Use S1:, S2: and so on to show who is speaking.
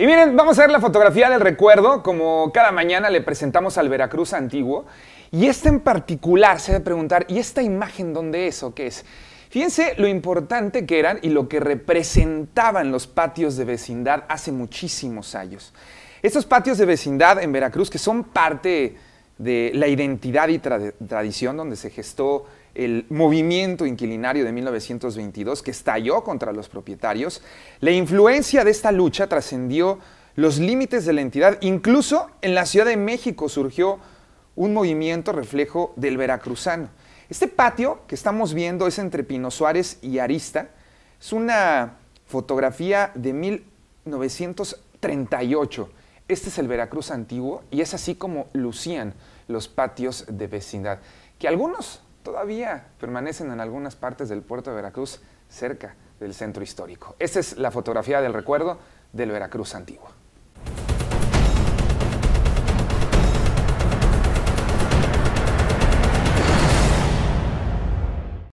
S1: Y miren, vamos a ver la fotografía del recuerdo, como cada mañana le presentamos al Veracruz antiguo. Y esta en particular se debe preguntar, ¿y esta imagen dónde es o qué es? Fíjense lo importante que eran y lo que representaban los patios de vecindad hace muchísimos años. Estos patios de vecindad en Veracruz, que son parte de la identidad y tradición donde se gestó el movimiento inquilinario de 1922 que estalló contra los propietarios, la influencia de esta lucha trascendió los límites de la entidad. Incluso en la Ciudad de México surgió un movimiento reflejo del veracruzano. Este patio que estamos viendo es entre Pino Suárez y Arista. Es una fotografía de 1938. Este es el Veracruz antiguo y es así como lucían los patios de vecindad, que algunos todavía permanecen en algunas partes del puerto de Veracruz cerca del centro histórico. Esta es la fotografía del recuerdo del Veracruz antiguo.